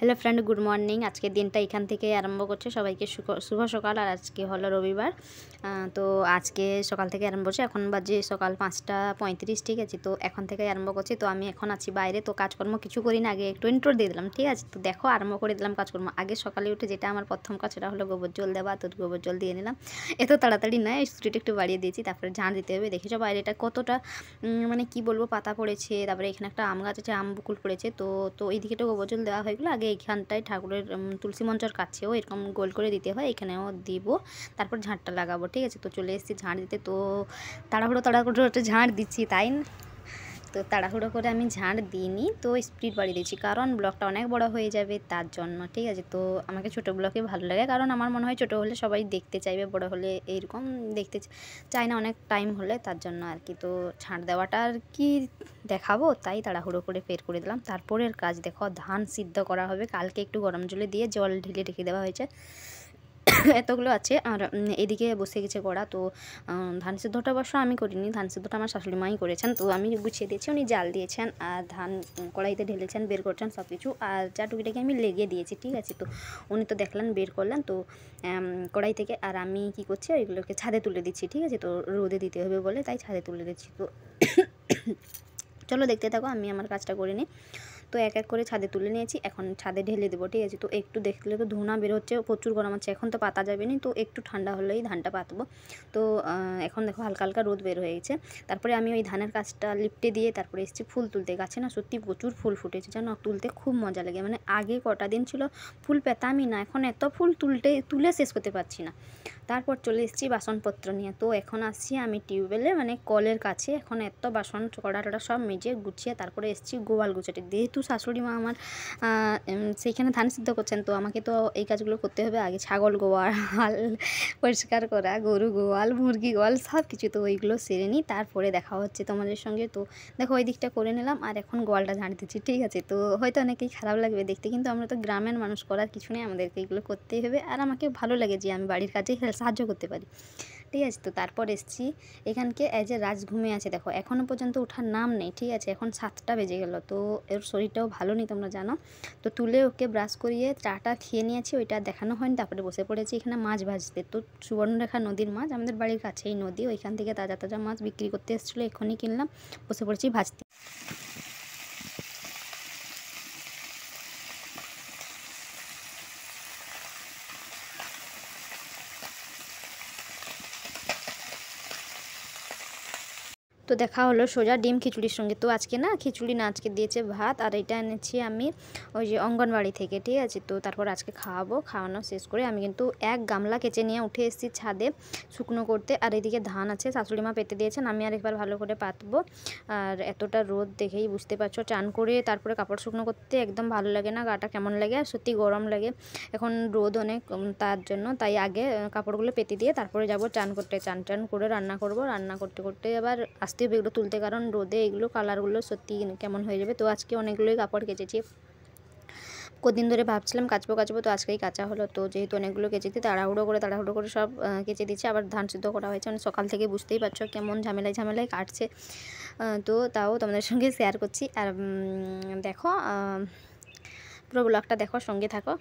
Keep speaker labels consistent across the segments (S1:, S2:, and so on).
S1: hello friend good morning আজকের দিনটা এখান থেকে আরম্ভ করছে সবাইকে শুভ সকাল আর আজকে হলো রবিবার তো আজকে সকাল থেকে আরম্ভ করছে এখন বাজে সকাল পাঁচটা পঁয়ত্রিশ ঠিক আছে তো এখন থেকে আরম্ভ করছি তো আমি এখন আছি বাইরে তো কাজকর্ম কিছু করি না আগে একটু ইন্টোর দিয়ে দিলাম ঠিক আছে তো দেখো আরম্ভ করে দিলাম কাজকর্ম আগে সকালে উঠে যেটা আমার প্রথম কাজ সেটা হলো গোবর জল দেওয়া তো গোবর জল দিয়ে নিলাম এত তাড়াতাড়ি নয় ছুটিটা একটু বাড়িয়ে দিয়েছি তারপরে ঝাঁট দিতে হবে দেখেছো বাইরেটা কতটা মানে কি বলবো পাতা পড়েছে তারপরে এখানে একটা আম গাছ আছে আম বুকুল পড়েছে তো তো তো গোবর জল দেওয়া হয়ে গেলো আগে এইখানটায় ঠাকুরের তুলসী মঞ্চর কাছেও এরকম গোল করে দিতে হয় এখানেও দিব তারপর ঝাঁটটা লাগাবো ঠিক আছে তো চলে এসেছি ঝাঁট দিতে তো তাড়াহুড়ো তাড়াহুড়ো ঝাঁট দিচ্ছি তাই তো তাড়াহুড়ো করে আমি ঝাঁট দিইনি তো স্পিড বাড়িয়ে দিয়েছি কারণ ব্লকটা অনেক বড় হয়ে যাবে তার জন্য ঠিক আছে তো আমাকে ছোটো ব্লকে ভালো লাগে কারণ আমার মনে হয় ছোটো হলে সবাই দেখতে চাইবে বড় হলে এইরকম দেখতে চাই না অনেক টাইম হলে তার জন্য আর কি তো ছাঁট দেওয়াটা আর কি দেখাবো তাই তাড়াহুড়ো করে বের করে দিলাম তারপরের কাজ দেখো ধান সিদ্ধ করা হবে কালকে একটু গরম জলে দিয়ে জল ঢেলে রেখে দেওয়া হয়েছে এতগুলো আছে আর এদিকে বসে গেছে কড়া তো ধান সিদ্ধটা অবশ্য আমি করিনি ধান সিদ্ধটা আমার শাশুড়ি মাই করেছেন তো আমি গুছিয়ে দিয়েছি উনি জাল দিয়েছেন আর ধান কড়াইতে ঢেলেছেন বের করছেন সব কিছু আর চা টুকিটাকে আমি লেগে দিয়েছি ঠিক আছে তো উনি তো দেখলেন বের করলেন তো কড়াই থেকে আর আমি কি করছি ওইগুলোকে ছাদে তুলে দিচ্ছি ঠিক আছে তো রোদে দিতে হবে বলে তাই ছাদে তুলে দিচ্ছি তো চলো দেখতে থাকো আমি আমার কাজটা করে নিই তো এক এক করে ছাদে তুলে নিয়েছি এখন ছাদে ঢেলে দেবো ঠিক আছে তো একটু দেখলে তো ধুনা বের হচ্ছে প্রচুর গরম আছে এখন তো পাতা যাবে না তো একটু ঠান্ডা হলেই ধানটা পাতবো তো এখন দেখো হালকা হালকা রোদ বের হয়ে গেছে তারপরে আমি ওই ধানের গাছটা লিপটে দিয়ে তারপরে এসেছি ফুল তুলতে গাছে না সত্যি প্রচুর ফুল ফুটেছে যেন তুলতে খুব মজা লাগে মানে আগে কটা দিন ছিল ফুল পেতামই না এখন এত ফুল তুলতে তুলে শেষ করতে পারছি না তারপর চলে এসেছি বাসনপত্র নিয়ে তো এখন আসছি আমি টিউবওয়েলে মানে কলের কাছে এখন এত বাসন কড়া টড়া সব মেজে গুছিয়ে তারপরে এসেছি গোয়াল গুছাতে যেহেতু যেহেতু শাশুড়ি মা আমার সেইখানে ধান সিদ্ধ করছেন তো আমাকে তো এই কাজগুলো করতে হবে আগে ছাগল গোয়াল হাল পরিষ্কার করা গরু গোয়াল মুরগি গোয়াল সব কিছু তো ওইগুলো সেরে নিই তারপরে দেখা হচ্ছে তোমাদের সঙ্গে তো দেখো ওই দিকটা করে নিলাম আর এখন গোয়ালটা ঝাড় দিচ্ছি ঠিক আছে তো হয়তো অনেকেই খারাপ লাগবে দেখতে কিন্তু আমরা তো গ্রামের মানুষ করার কিছু নেই আমাদেরকে এইগুলো করতেই হবে আর আমাকে ভালো লাগে যে আমি বাড়ির কাজে সাহায্য করতে পারি ঠিক আছে তো তারপর এসছি এখানকে এজ এ রাজ ঘুমে আছে দেখো এখনও পর্যন্ত ওঠার নাম নেই ঠিক আছে এখন সাতটা বেজে গেল তো এর শরীরটাও ভালো নেই তোমরা জানো তো তুলে ওকে ব্রাশ করিয়ে চাটা খেয়ে নিয়েছি ওইটা দেখানো হয়নি তারপরে বসে পড়েছি এখানে মাছ ভাজতে তো সুবর্ণরেখা নদীর মাছ আমাদের বাড়ির কাছেই নদী ওইখান থেকে তাজা তাজা মাছ বিক্রি করতে এসেছিলো এখনই কিনলাম বসে পড়েছি ভাজতে তো দেখা হলো সোজা ডিম খিচুড়ির সঙ্গে তো আজকে না খিচুড়ি না আজকে দিয়েছে ভাত আর এটা এনেছি আমি ওই যে অঙ্গনবাড়ি থেকে ঠিক আছে তো তারপর আজকে খাওয়াবো খাওয়ানো শেষ করে আমি কিন্তু এক গামলা কেচে নিয়ে উঠে এসেছি ছাদে শুকনো করতে আর এদিকে ধান আছে শাশুড়ি মা পেতে দিয়েছেন আমি আর একবার ভালো করে পাতবো আর এতটা রোদ দেখেই বুঝতে পারছো চান করে তারপরে কাপড় শুকনো করতে একদম ভালো লাগে না গাটা কেমন লাগে আর সত্যি গরম লাগে এখন রোদ অনেক তার জন্য তাই আগে কাপড়গুলো পেতে দিয়ে তারপরে যাব চান করতে চান টান করে রান্না করব রান্না করতে করতে আবার আসতে আসতে হবে এগুলো তুলতে কারণ রোদে এগুলো কালারগুলো সত্যি কেমন হয়ে যাবে তো আজকে অনেকগুলোই কাপড় কেচেছি কদিন ধরে ভাবছিলাম কাচবো কাচবো তো আজকেই কাঁচা হলো তো যেহেতু অনেকগুলো কেচেছি তাড়াহুড়ো করে তাড়াহুড়ো করে সব কেচে দিচ্ছে আবার ধান সিদ্ধ করা হয়েছে মানে সকাল থেকে বুঝতেই পারছো কেমন ঝামেলায় ঝামেলায় কাটছে তো তাও তোমাদের সঙ্গে শেয়ার করছি আর দেখো পুরো ব্লগটা দেখো সঙ্গে থাকো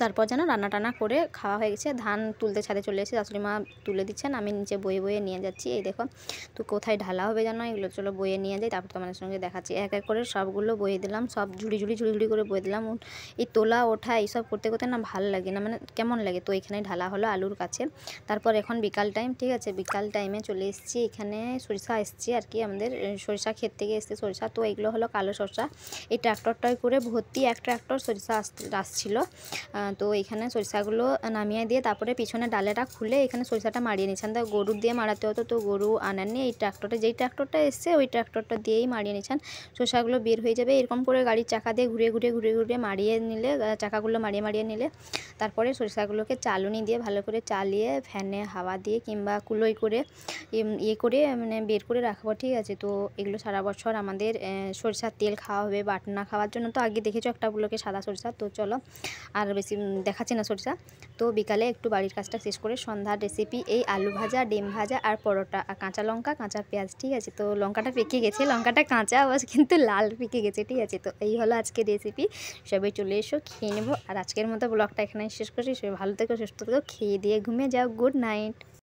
S1: তারপর যেন রান্না টান্না করে খাওয়া হয়ে গেছে ধান তুলতে ছাদে চলে এসে শাশুড়ি মা তুলে দিচ্ছেন আমি নিচে বয়ে বয়ে নিয়ে যাচ্ছি এই দেখো তো কোথায় ঢালা হবে জানো এগুলো চলো বয়ে নিয়ে যাই তারপর তোমাদের সঙ্গে দেখাচ্ছি এক এক করে সবগুলো বয়ে দিলাম সব ঝুড়ি ঝুড়ি ঝুড়ি ঝুড়ি করে বয়ে দিলাম এই তোলা ওঠা এইসব করতে করতে না ভালো লাগে না মানে কেমন লাগে তো এখানে ঢালা হলো আলুর কাছে তারপর এখন বিকাল টাইম ঠিক আছে বিকাল টাইমে চলে এসেছি এখানে সরিষা এসছে আর কি আমাদের সরিষা ক্ষেত থেকে এসছে সরিষা তো এগুলো হলো কালো সরষা এই ট্র্যাক্টরটায় করে ভর্তি এক ট্র্যাক্টর সরিষা আস আসছিলো তো এখানে সরিষাগুলো নামিয়ে দিয়ে তারপরে পিছনে ডালেটা খুলে এখানে সরিষাটা মারিয়ে নিচ্ছেন তো গরু দিয়ে মারাতে হতো তো গরু আনাননি এই ট্র্যাক্টরটা যেই ট্র্যাক্টরটা এসছে ওই ট্র্যাক্টরটা দিয়েই মারিয়ে নিচ্ছেন সরিষাগুলো বের হয়ে যাবে এরকম করে গাড়ির চাকা দিয়ে ঘুরে ঘুরে ঘুরে ঘুরে মারিয়ে নিলে চাকাগুলো মারিয়ে মারিয়ে নিলে তারপরে সরিষাগুলোকে চালুনি দিয়ে ভালো করে চালিয়ে ফ্যানে হাওয়া দিয়ে কিংবা কুলোই করে ইয়ে করে মানে বের করে রাখবো ঠিক আছে তো এগুলো সারা বছর আমাদের সরিষার তেল খাওয়া হবে বাটনা খাওয়ার জন্য তো আগে দেখেছো একটা গুলোকে সাদা সরিষা তো চলো আর বেশি দেখাচ্ছে না সরিষা তো বিকালে একটু বাড়ির কাজটা শেষ করে সন্ধ্যার রেসিপি এই আলু ভাজা ডিম ভাজা আর পরোটা আর কাঁচা লঙ্কা কাঁচা পেঁয়াজ ঠিক আছে তো লঙ্কাটা পেকে গেছে লঙ্কাটা কাঁচা আবার কিন্তু লাল পেকে গেছে ঠিক আছে তো এই হলো আজকে রেসিপি সবাই চলে এসো খেয়ে নেবো আর আজকের মতো ব্লগটা এখানে শেষ করছি সবাই ভালো থেকো সুস্থ থেকো খেয়ে দিয়ে ঘুমিয়ে যাও গুড নাইট